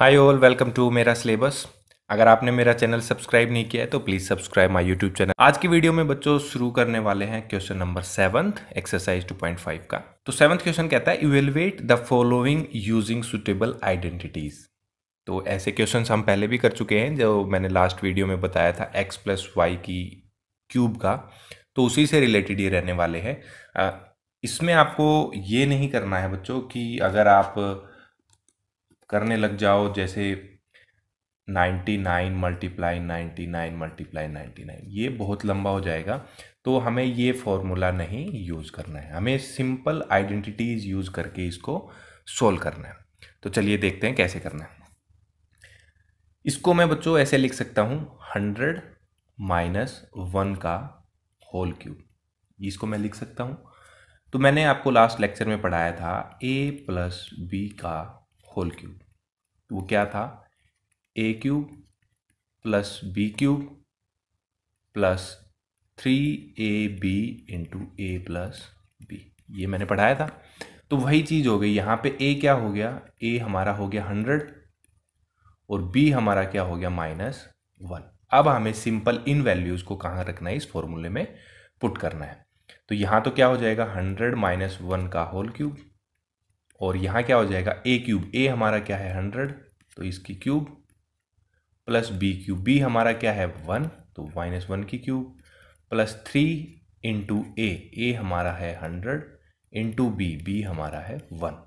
hi all welcome to मेरा syllabus अगर आपने मेरा चैनल सब्सक्राइब नहीं किया है तो please subscribe my YouTube channel आज की वीडियो में बच्चों शुरू करने वाले हैं क्वेश्चन नंबर सेवन्थ एक्सरसाइज 2.5 का तो सेवंथ क्वेश्चन कहता है evaluate the following using suitable identities तो ऐसे क्वेश्चन हम पहले भी कर चुके हैं जो मैंने लास्ट वीडियो में बताया था एक्स प्लस वाई की क्यूब का तो उसी से रिलेटेड ये रहने वाले हैं इसमें आपको ये नहीं करना है बच्चों कि अगर आप करने लग जाओ जैसे ninety nine multiply ninety nine multiply ninety nine ये बहुत लंबा हो जाएगा तो हमें ये फॉर्मूला नहीं यूज़ करना है हमें सिंपल आइडेंटिटीज़ यूज़ करके इसको सोल्व करना है तो चलिए देखते हैं कैसे करना है इसको मैं बच्चों ऐसे लिख सकता हूँ हंड्रेड माइनस वन का होल क्यूब इसको मैं लिख सकता हूँ तो मैंने आपको लास्ट लेक्चर में पढ़ाया था ए प्लस बी का होल क्यूब वो क्या था A cube plus B cube plus three A B into A plus B ये मैंने पढ़ाया था तो वही चीज़ हो गई यहाँ पे ए क्या हो गया ए हमारा हो गया हंड्रेड और बी हमारा क्या हो गया माइनस वन अब हमें सिंपल इन वैल्यूज़ को कहाँ रखना है इस फॉर्मूले में पुट करना है तो यहाँ तो क्या हो जाएगा हंड्रेड माइनस वन का होल क्यूब और यहाँ क्या हो जाएगा ए क्यूब ए हमारा क्या है हंड्रेड तो इसकी cube plus B cube B हमारा क्या है वन तो माइनस वन की cube plus three into A A हमारा है हंड्रेड इंटू बी बी हमारा है one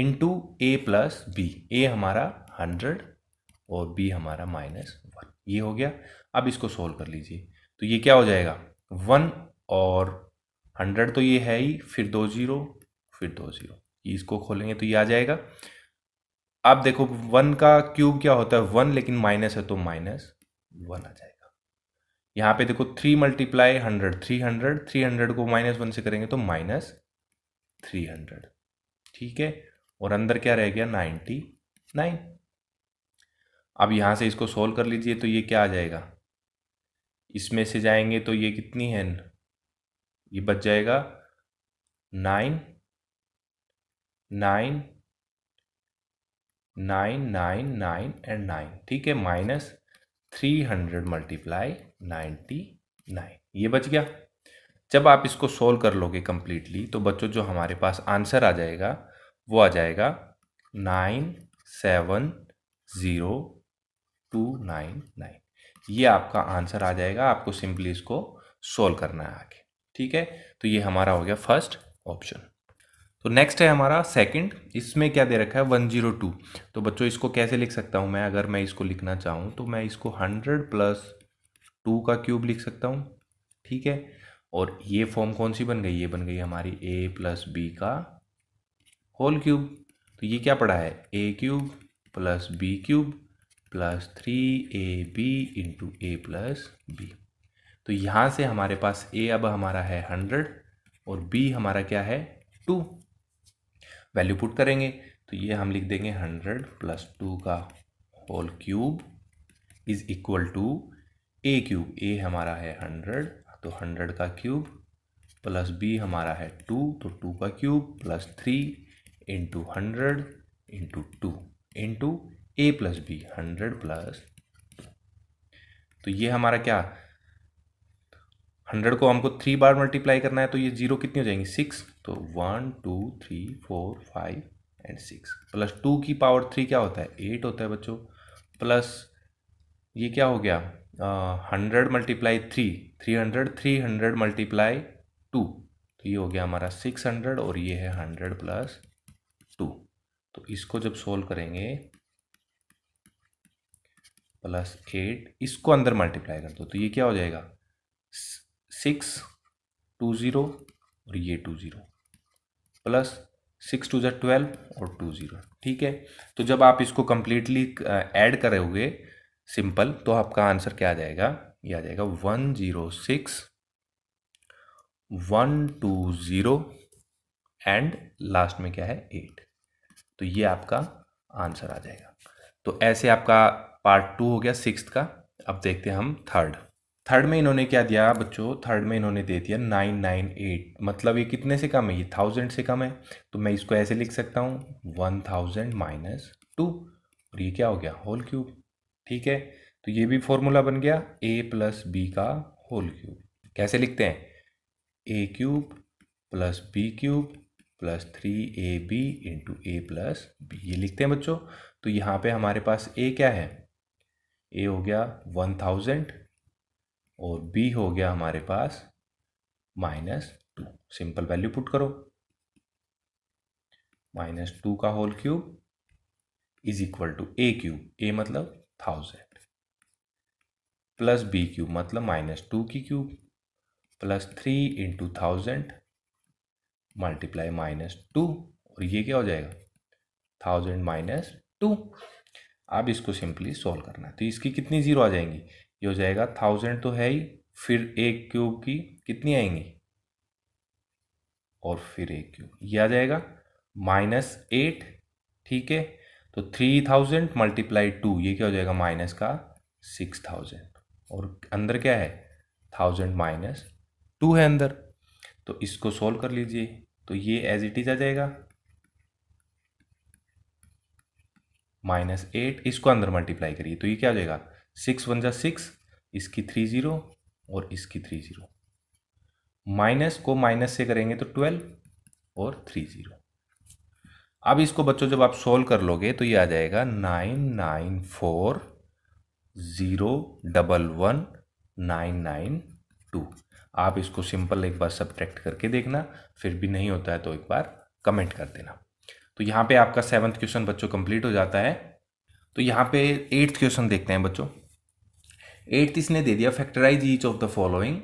into A plus B A हमारा हंड्रेड और बी हमारा माइनस वन ये हो गया अब इसको सोल्व कर लीजिए तो ये क्या हो जाएगा वन और हंड्रेड तो ये है ही फिर दो ज़ीरो फिर दो ज़ीरो इसको खोलेंगे तो ये आ जाएगा आप देखो वन का क्यूब क्या होता है वन लेकिन माइनस है तो माइनस वन आ जाएगा यहाँ पे देखो three multiply hundred three hundred three hundred को माइनस वन से करेंगे तो माइनस थ्री हंड्रेड ठीक है और अंदर क्या रह गया नाइन्टी नाइन अब यहाँ से इसको सोल्व कर लीजिए तो ये क्या आ जाएगा इसमें से जाएंगे तो ये कितनी है ये बच जाएगा nine nine nine nine nine and nine ठीक है minus three hundred multiply ninety nine ये बच गया जब आप इसको सोल्व कर लोगे कम्प्लीटली तो बच्चों जो हमारे पास आंसर आ जाएगा वो आ जाएगा nine seven zero two nine nine ये आपका आंसर आ जाएगा आपको सिंपली इसको सोल्व करना है आगे ठीक है तो ये हमारा हो गया फर्स्ट ऑप्शन तो नेक्स्ट है हमारा सेकंड इसमें क्या दे रखा है वन जीरो टू तो बच्चों इसको कैसे लिख सकता हूँ मैं अगर मैं इसको लिखना चाहूँ तो मैं इसको हंड्रेड प्लस टू का क्यूब लिख सकता हूँ ठीक है और ये फॉर्म कौन सी बन गई ये बन गई हमारी ए प्लस बी का होल क्यूब तो ये क्या पड़ा है A cube plus B cube plus three A B into A plus B तो यहाँ से हमारे पास ए अब हमारा है हंड्रेड और बी हमारा क्या है टू वैल्यू पुट करेंगे तो ये हम लिख देंगे हंड्रेड प्लस टू का whole cube is equal to A cube A हमारा है हंड्रेड तो हंड्रेड का क्यूब प्लस बी हमारा है टू तो टू का cube plus three into hundred into two into A plus B hundred plus तो ये हमारा क्या हंड्रेड को हमको थ्री बार मल्टीप्लाई करना है तो ये जीरो कितनी हो जाएंगी सिक्स तो one two three four five and six plus two की पावर थ्री क्या होता है एट होता है बच्चों प्लस ये क्या हो गया hundred multiply three three hundred three hundred multiply two तो ये हो गया हमारा सिक्स हंड्रेड और ये है हंड्रेड प्लस टू तो इसको जब सोल्व करेंगे प्लस एट इसको अंदर मल्टीप्लाई कर दो तो ये क्या हो जाएगा सिक्स टू ज़ीरो और ये two zero plus six two ज़ा ट्वेल्व और टू ज़ीरो ठीक है तो जब आप इसको कम्प्लीटली ऐड करोगे सिंपल तो आपका आंसर क्या आ जाएगा ये आ जाएगा one zero six one two zero and last में क्या है एट तो ये आपका आंसर आ जाएगा तो ऐसे आपका पार्ट टू हो गया सिक्स का अब देखते हैं हम थर्ड थर्ड में इन्होंने क्या दिया बच्चों थर्ड में इन्होंने दे दिया नाइन नाइन एट मतलब ये कितने से कम है ये थाउजेंड से कम है तो मैं इसको ऐसे लिख सकता हूँ वन थाउजेंड माइनस टू और ये क्या हो गया होल क्यूब ठीक है तो ये भी फॉर्मूला बन गया ए प्लस बी का होल क्यूब कैसे लिखते हैं A cube plus B cube plus three A B into A plus B ये लिखते हैं बच्चों तो यहाँ पे हमारे पास ए क्या है ए हो गया वन थाउजेंड और b हो गया हमारे पास minus two simple value put करो माइनस टू का whole cube is equal to A cube A मतलब थाउजेंड प्लस बी क्यूब मतलब माइनस टू की cube plus three into thousand multiply minus two और ये क्या हो जाएगा थाउजेंड माइनस टू अब इसको सिंपली सॉल्व करना तो इसकी कितनी ज़ीरो आ जाएंगी ये हो जाएगा थाउजेंड तो है ही फिर एक क्यूब की कितनी आएंगी और फिर एक क्यूब ये आ जाएगा माइनस एट ठीक है तो थ्री थाउजेंड मल्टीप्लाई टू ये क्या हो जाएगा माइनस का सिक्स थाउजेंड और अंदर क्या है थाउजेंड माइनस टू है अंदर तो इसको सॉल्व कर लीजिए तो ये एज इट इज आ जाएगा माइनस एट इसको अंदर मल्टीप्लाई करिए तो ये क्या हो जाएगा सिक्स वन ज़ा सिक्स इसकी थ्री ज़ीरो और इसकी थ्री ज़ीरो माइनस को माइनस से करेंगे तो ट्वेल्व और थ्री ज़ीरो अब इसको बच्चों जब आप सोल्व कर लोगे तो ये आ जाएगा nine nine four zero double one nine nine two आप इसको सिंपल एक बार सब्ट्रैक्ट करके देखना फिर भी नहीं होता है तो एक बार कमेंट कर देना तो यहाँ पे आपका सेवन्थ क्वेश्चन बच्चों कंप्लीट हो जाता है तो यहाँ पे एट्थ क्वेश्चन देखते हैं बच्चों एट्थ इसने दे दिया factorise each of the following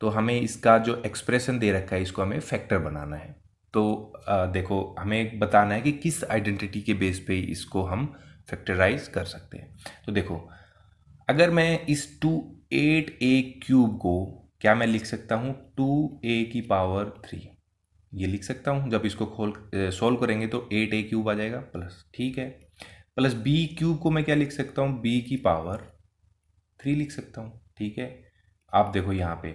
तो हमें इसका जो एक्सप्रेशन दे रखा है इसको हमें फैक्टर बनाना है तो आ, देखो हमें बताना है कि किस आइडेंटिटी के बेस पे इसको हम फैक्टराइज कर सकते हैं तो देखो अगर मैं इस टू एट ए क्यूब को क्या मैं लिख सकता हूँ टू ए की पावर थ्री ये लिख सकता हूँ जब इसको खोल सॉल्व करेंगे तो एट ए क्यूब आ जाएगा प्लस ठीक है प्लस बी क्यूब को मैं क्या लिख सकता हूँ बी की पावर थ्री लिख सकता हूँ ठीक है आप देखो यहाँ पे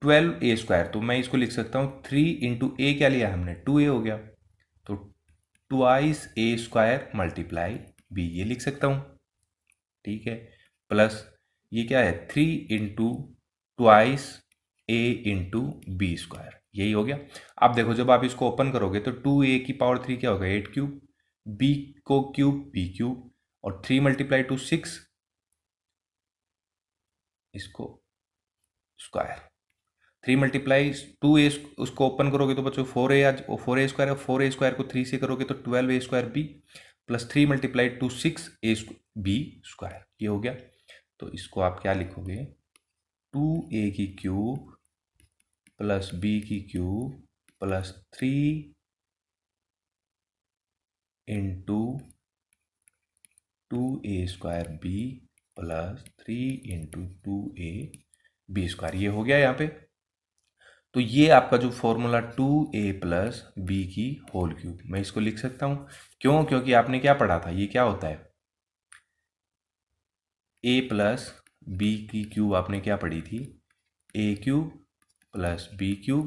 ट्वेल्व ए स्क्वायर तो मैं इसको लिख सकता हूँ थ्री इंटू ए क्या लिया हमने टू ए हो गया तो twice A square multiply B ये लिख सकता हूँ ठीक है प्लस ये क्या है three into twice A into B square यही हो गया अब देखो जब आप इसको ओपन करोगे तो टू ए की पावर थ्री क्या होगा एट क्यूब बी को क्यूब बी क्यूब और थ्री मल्टीप्लाई टू सिक्स इसको square three multiply two A उसको ओपन करोगे तो बच्चों फोर ए आज फोर ए स्क्वायर है फोर ए स्क्वायर को थ्री से करोगे तो twelve A square B plus three multiply two six A B square ये हो गया तो इसको आप क्या लिखोगे टू ए की क्यूब प्लस बी की cube plus three into two A square B plus three into two A B square ये हो गया यहाँ पे तो ये आपका जो formula two A plus B की होल क्यूब मैं इसको लिख सकता हूँ क्यों क्योंकि आपने क्या पढ़ा था ये क्या होता है ए प्लस बी की क्यूब आपने क्या पढ़ी थी A cube plus B cube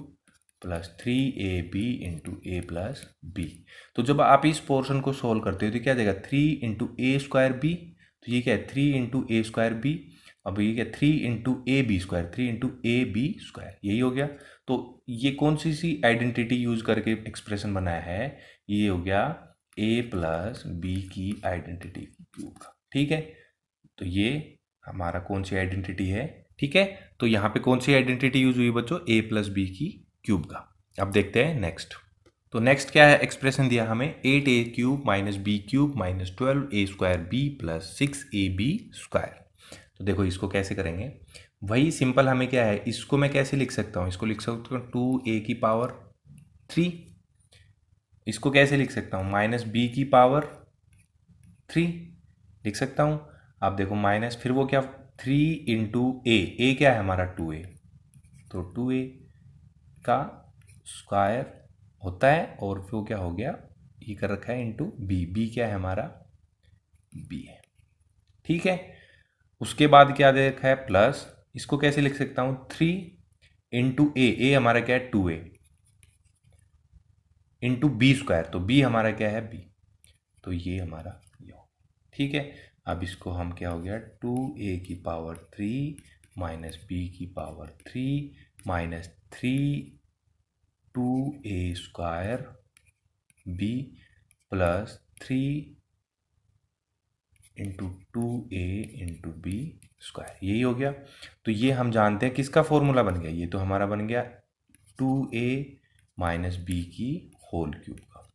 plus three A B into A plus B तो जब आप इस पोर्शन को सोल्व करते हो तो क्या देगा three into A square B तो ये क्या है three into A square B अब ये क्या three into A B square three into A B square यही हो गया तो ये कौन सी सी आइडेंटिटी यूज करके एक्सप्रेशन बनाया है ये हो गया ए प्लस बी की आइडेंटिटी क्यूब ठीक है तो ये हमारा कौन सी आइडेंटिटी है ठीक है तो यहाँ पे कौन सी आइडेंटिटी यूज हुई बच्चों ए प्लस बी की क्यूब का अब देखते हैं नेक्स्ट तो नेक्स्ट क्या है एक्सप्रेशन दिया हमें eight A cube minus B cube minus twelve A square B plus six A B square तो देखो इसको कैसे करेंगे वही सिंपल हमें क्या है इसको मैं कैसे लिख सकता हूँ इसको लिख सकता हूँ टू ए की पावर थ्री इसको कैसे लिख सकता हूँ माइनस बी की पावर थ्री लिख सकता हूँ आप देखो माइनस फिर वो क्या थ्री इंटू ए ए क्या है हमारा टू ए तो टू ए का स्क्वायर होता है और वो क्या हो गया ये e कर रखा है इंटू बी बी क्या है हमारा बी है ठीक है उसके बाद क्या दे रखा है प्लस इसको कैसे लिख सकता हूँ थ्री इंटू ए ए हमारा क्या है two A into B square तो बी हमारा क्या है बी तो ये हमारा ये हो ठीक है अब इसको हम क्या हो गया टू ए की पावर थ्री माइनस बी की power three minus three two A square B plus three into two A into B square यही हो गया तो ये हम जानते हैं किसका फॉर्मूला बन गया ये तो हमारा बन गया टू ए माइनस बी की होल क्यूब का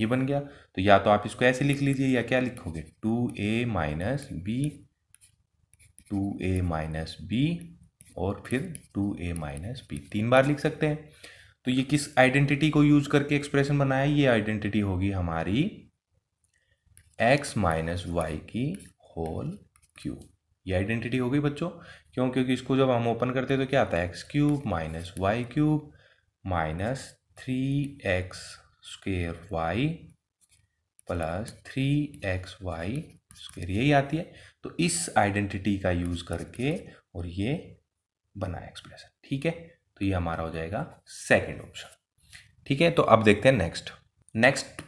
ये बन गया तो या तो आप इसको ऐसे लिख लीजिए या क्या लिखोगे two A minus B two A minus B और फिर टू ए माइनस बी तीन बार लिख सकते हैं तो ये किस आइडेंटिटी को यूज करके एक्सप्रेशन बनाया ये आइडेंटिटी होगी हमारी एक्स माइनस वाई की होल क्यूब ये आइडेंटिटी हो गई बच्चों क्यों क्योंकि इसको जब हम ओपन करते हैं तो क्या आता है X cube minus Y cube minus three X square Y plus three X Y square यही आती है तो इस आइडेंटिटी का यूज़ करके और ये बना एक्सप्रेशन ठीक है तो ये हमारा हो जाएगा सेकेंड ऑप्शन ठीक है तो अब देखते हैं नेक्स्ट नेक्स्ट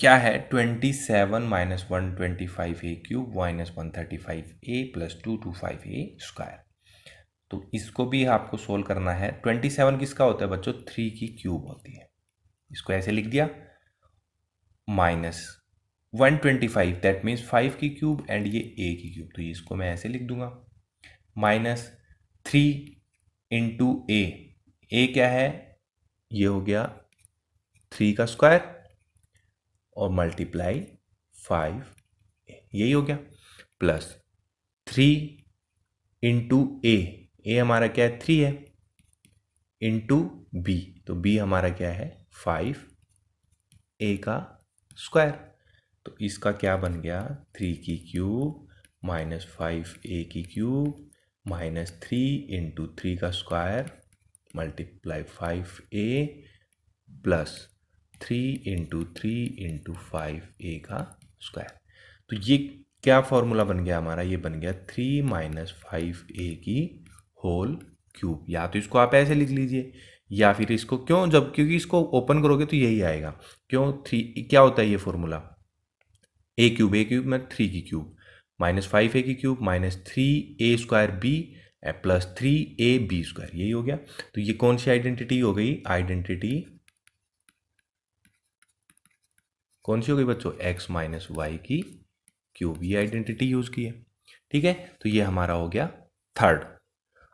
क्या है twenty seven minus one twenty five A cube minus one thirty five A plus two two five A square तो इसको भी आपको सोल्व करना है ट्वेंटी सेवन किसका होता है बच्चों थ्री की क्यूब होती है इसको ऐसे लिख दिया minus one twenty five that means five की क्यूब एंड ये ए की क्यूब तो इसको मैं ऐसे लिख दूंगा minus three into A A क्या है ये हो गया थ्री का स्क्वायर और मल्टीप्लाई फाइव यही हो गया plus three into A A हमारा क्या है थ्री है इंटू बी तो बी हमारा क्या है फाइव ए का स्क्वायर तो इसका क्या बन गया थ्री की क्यूब माइनस फाइव ए की cube minus three into three का square multiply five A plus three into three into five A का स्क्वायर तो ये क्या फॉर्मूला बन गया हमारा ये बन गया थ्री माइनस फाइव ए की होल क्यूब या तो इसको आप ऐसे लिख लीजिए या फिर इसको क्यों जब क्योंकि इसको ओपन करोगे तो यही आएगा क्यों थ्री क्या होता है ये formula A cube A cube में थ्री की क्यूब माइनस फाइव ए की cube minus three A square B plus three A B square यही हो गया तो ये कौन सी आइडेंटिटी हो गई आइडेंटिटी कौन सी हो गई बच्चों एक्स माइनस वाई की क्यूब ये आइडेंटिटी यूज की है ठीक है तो ये हमारा हो गया थर्ड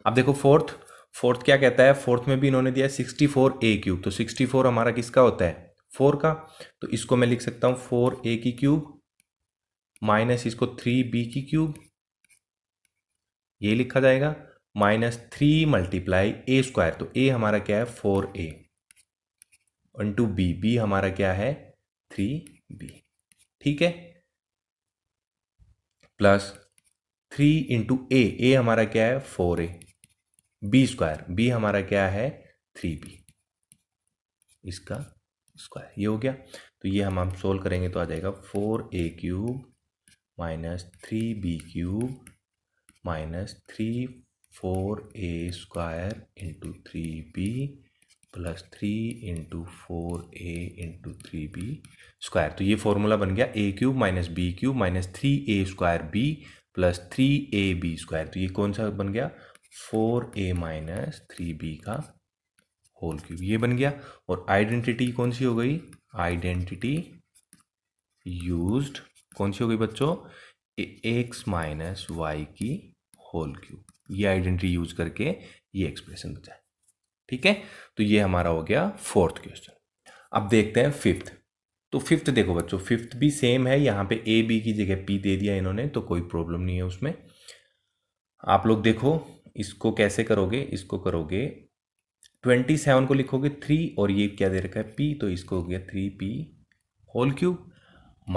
अब देखो फोर्थ फोर्थ क्या कहता है फोर्थ में भी इन्होंने दिया सिक्सटी फोर ए क्यूब तो सिक्सटी फोर हमारा किसका होता है फोर का तो इसको मैं लिख सकता हूं फोर ए की क्यूब माइनस इसको थ्री बी की क्यूब ये लिखा जाएगा minus three multiply A square तो ए हमारा क्या है four A into B B हमारा क्या है थ्री बी ठीक है plus three into A A हमारा क्या है four A B square B हमारा क्या है थ्री बी इसका स्क्वायर ये हो गया तो ये हम हम सोल्व करेंगे तो आ जाएगा four A cube minus three B cube minus three four A square into three B plus three into four A into three B square तो ये फॉर्मूला बन गया A cube minus B cube minus three A square B plus three A B square तो ये कौन सा बन गया four A minus three B का होल क्यूब ये बन गया और आइडेंटिटी कौन सी हो गई आइडेंटिटी यूज्ड कौन सी हो गई बच्चों एक्स माइनस वाई की होल क्यूब ये आइडेंटिटी यूज करके ये एक्सप्रेशन बचाए ठीक है तो ये हमारा हो गया फोर्थ क्वेश्चन अब देखते हैं फिफ्थ तो फिफ्थ देखो बच्चों फिफ्थ भी सेम है यहाँ पे ए बी की जगह पी दे दिया इन्होंने तो कोई प्रॉब्लम नहीं है उसमें आप लोग देखो इसको कैसे करोगे इसको करोगे ट्वेंटी सेवन को लिखोगे थ्री और ये क्या दे रखा है पी तो इसको हो गया three P whole cube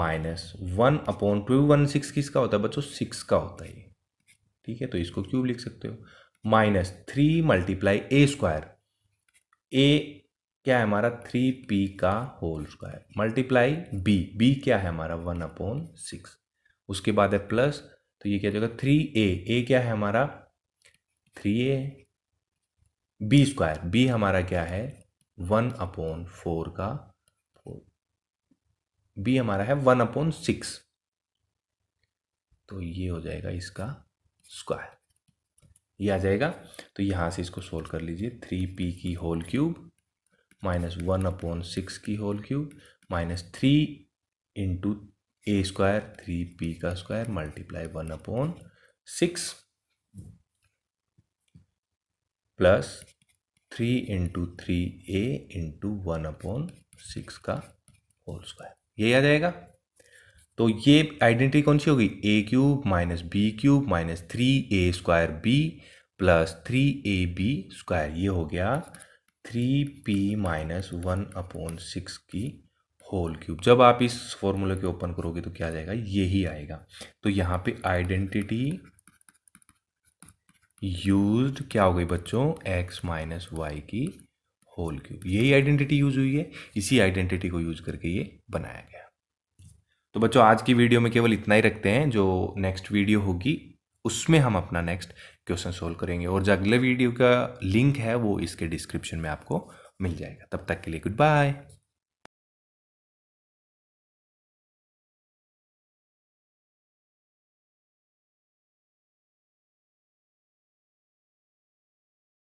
minus one upon two one six किसका होता है बच्चों सिक्स का होता है ठीक है तो इसको क्यूब लिख सकते हो minus three multiply A square A क्या है हमारा थ्री पी का whole square multiply B B क्या है हमारा वन अपॉन सिक्स उसके बाद है प्लस तो ये क्या जाएगा थ्री ए ए क्या है हमारा three A B square B हमारा क्या है वन अपॉन फोर का फोर बी हमारा है वन अपॉन सिक्स तो ये हो जाएगा इसका स्क्वायर ये आ जाएगा तो यहाँ से इसको सोल्व कर लीजिए थ्री पी की whole cube minus one upon six की whole cube minus three into A square three P का square multiply one upon six plus three into three A into one upon six का whole square यही आ जाएगा तो ये identity कौन सी होगी A cube minus B cube minus three A square B plus three A B square ये हो गया three P minus one upon six की होल क्यूब जब आप इस फॉर्मूले के ओपन करोगे तो क्या आ जाएगा यही आएगा तो यहाँ पे आइडेंटिटी यूज्ड क्या हो गई बच्चों एक्स माइनस वाई की होल क्यूब यही आइडेंटिटी यूज हुई है इसी आइडेंटिटी को यूज करके ये बनाया गया तो बच्चों आज की वीडियो में केवल इतना ही रखते हैं जो नेक्स्ट वीडियो होगी उसमें हम अपना नेक्स्ट क्वेश्चन सोल्व करेंगे और जो अगले वीडियो का लिंक है वो इसके डिस्क्रिप्शन में आपको मिल जाएगा तब तक के लिए गुड बाय